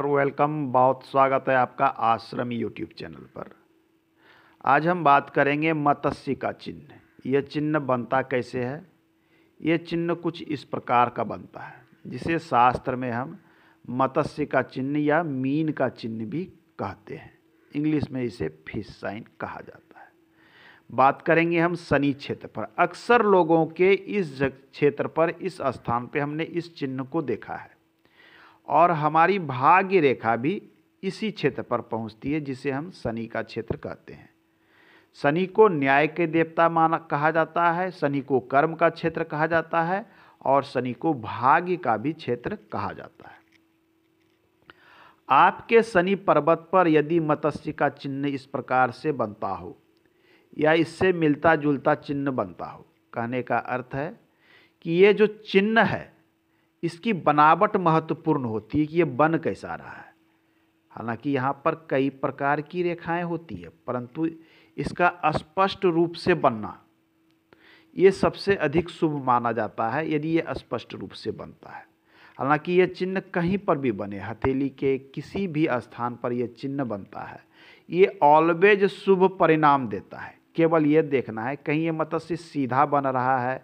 welcome बहुत स्वागत है आपका आश्रम यूट्यूब चैनल पर आज हम बात करेंगे मत्स्य का चिन्ह यह चिन्ह बनता कैसे है यह चिन्ह कुछ इस प्रकार का बनता है जिसे शास्त्र में हम मत्स्य का चिन्ह या मीन का चिन्ह भी कहते हैं इंग्लिश में इसे फिश साइन कहा जाता है बात करेंगे हम शनि क्षेत्र पर अक्सर लोगों के इस क्षेत्र पर इस स्थान पर हमने इस चिन्ह को देखा है और हमारी भाग्य रेखा भी इसी क्षेत्र पर पहुंचती है जिसे हम शनि का क्षेत्र कहते हैं शनि को न्याय के देवता माना कहा जाता है शनि को कर्म का क्षेत्र कहा जाता है और शनि को भाग्य का भी क्षेत्र कहा जाता है आपके शनि पर्वत पर यदि मत्स्य का चिन्ह इस प्रकार से बनता हो या इससे मिलता जुलता चिन्ह बनता हो कहने का अर्थ है कि ये जो चिन्ह है इसकी बनावट महत्वपूर्ण होती है कि ये बन कैसा रहा है हालांकि यहाँ पर कई प्रकार की रेखाएं होती है परंतु इसका स्पष्ट रूप से बनना ये सबसे अधिक शुभ माना जाता है यदि ये स्पष्ट रूप से बनता है हालांकि ये चिन्ह कहीं पर भी बने हथेली के किसी भी स्थान पर यह चिन्ह बनता है ये ऑलवेज शुभ परिणाम देता है केवल ये देखना है कहीं ये मत्स्य सीधा बन रहा है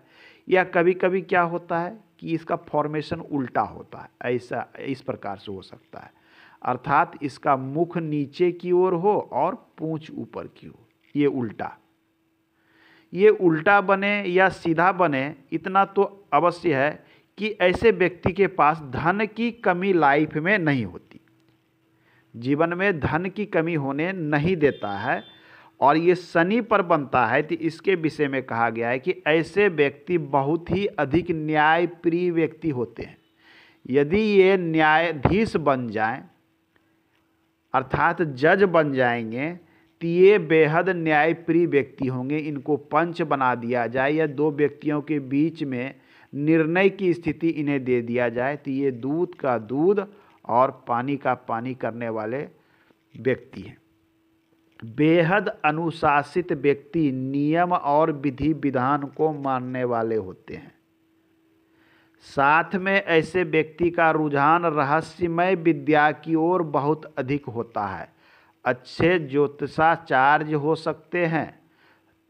या कभी कभी क्या होता है कि इसका फॉर्मेशन उल्टा होता है ऐसा इस प्रकार से हो सकता है अर्थात इसका मुख नीचे की ओर हो और पूंछ ऊपर की हो ये उल्टा ये उल्टा बने या सीधा बने इतना तो अवश्य है कि ऐसे व्यक्ति के पास धन की कमी लाइफ में नहीं होती जीवन में धन की कमी होने नहीं देता है और ये शनि पर बनता है तो इसके विषय में कहा गया है कि ऐसे व्यक्ति बहुत ही अधिक न्यायप्रिय व्यक्ति होते हैं यदि ये न्यायाधीश बन जाएं अर्थात जज बन जाएंगे तो ये बेहद न्यायप्रिय व्यक्ति होंगे इनको पंच बना दिया जाए या दो व्यक्तियों के बीच में निर्णय की स्थिति इन्हें दे दिया जाए तो ये दूध का दूध और पानी का पानी करने वाले व्यक्ति हैं बेहद अनुशासित व्यक्ति नियम और विधि विधान को मानने वाले होते हैं साथ में ऐसे व्यक्ति का रुझान रहस्यमय विद्या की ओर बहुत अधिक होता है अच्छे ज्योतिषाचार्य हो सकते हैं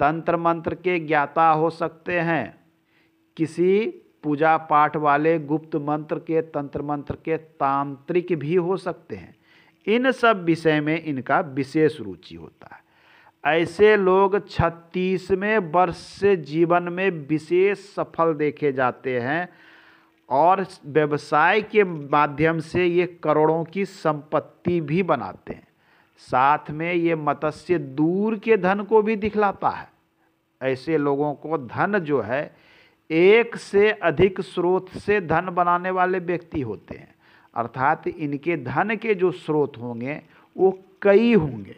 तंत्र मंत्र के ज्ञाता हो सकते हैं किसी पूजा पाठ वाले गुप्त मंत्र के तंत्र मंत्र के तांत्रिक भी हो सकते हैं इन सब विषय में इनका विशेष रुचि होता है ऐसे लोग छत्तीसवें वर्ष से जीवन में विशेष सफल देखे जाते हैं और व्यवसाय के माध्यम से ये करोड़ों की संपत्ति भी बनाते हैं साथ में ये मत्स्य दूर के धन को भी दिखलाता है ऐसे लोगों को धन जो है एक से अधिक स्रोत से धन बनाने वाले व्यक्ति होते हैं अर्थात इनके धन के जो स्रोत होंगे वो कई होंगे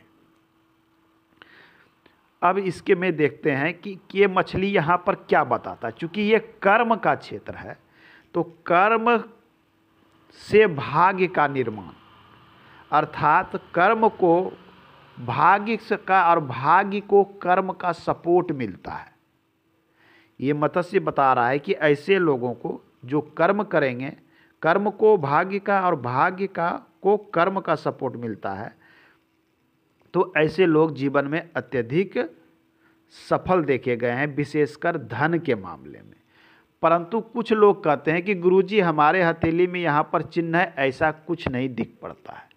अब इसके में देखते हैं कि ये मछली यहाँ पर क्या बताता है चूँकि ये कर्म का क्षेत्र है तो कर्म से भाग्य का निर्माण अर्थात कर्म को भाग्य का और भाग्य को कर्म का सपोर्ट मिलता है ये मत्स्य बता रहा है कि ऐसे लोगों को जो कर्म करेंगे कर्म को भाग्य का और भाग्य का को कर्म का सपोर्ट मिलता है तो ऐसे लोग जीवन में अत्यधिक सफल देखे गए हैं विशेषकर धन के मामले में परंतु कुछ लोग कहते हैं कि गुरुजी हमारे हथेली में यहाँ पर चिन्ह है ऐसा कुछ नहीं दिख पड़ता है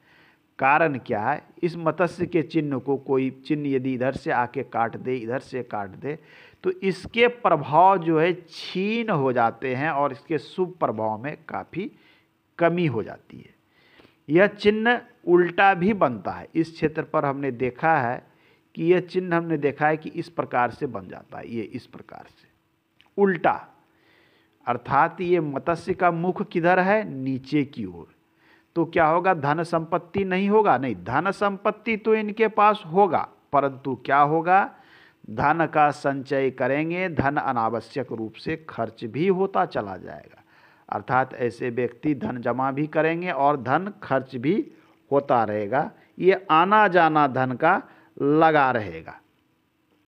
कारण क्या है इस मत्स्य के चिन्ह को कोई चिन्ह यदि इधर से आके काट दे इधर से काट दे तो इसके प्रभाव जो है छीन हो जाते हैं और इसके शुभ प्रभाव में काफ़ी कमी हो जाती है यह चिन्ह उल्टा भी बनता है इस क्षेत्र पर हमने देखा है कि यह चिन्ह हमने देखा है कि इस प्रकार से बन जाता है ये इस प्रकार से उल्टा अर्थात ये मत्स्य का मुख किधर है नीचे की ओर तो क्या होगा धन संपत्ति नहीं होगा नहीं धन संपत्ति तो इनके पास होगा परंतु क्या होगा धन का संचय करेंगे धन अनावश्यक रूप से खर्च भी होता चला जाएगा अर्थात ऐसे व्यक्ति धन जमा भी करेंगे और धन खर्च भी होता रहेगा ये आना जाना धन का लगा रहेगा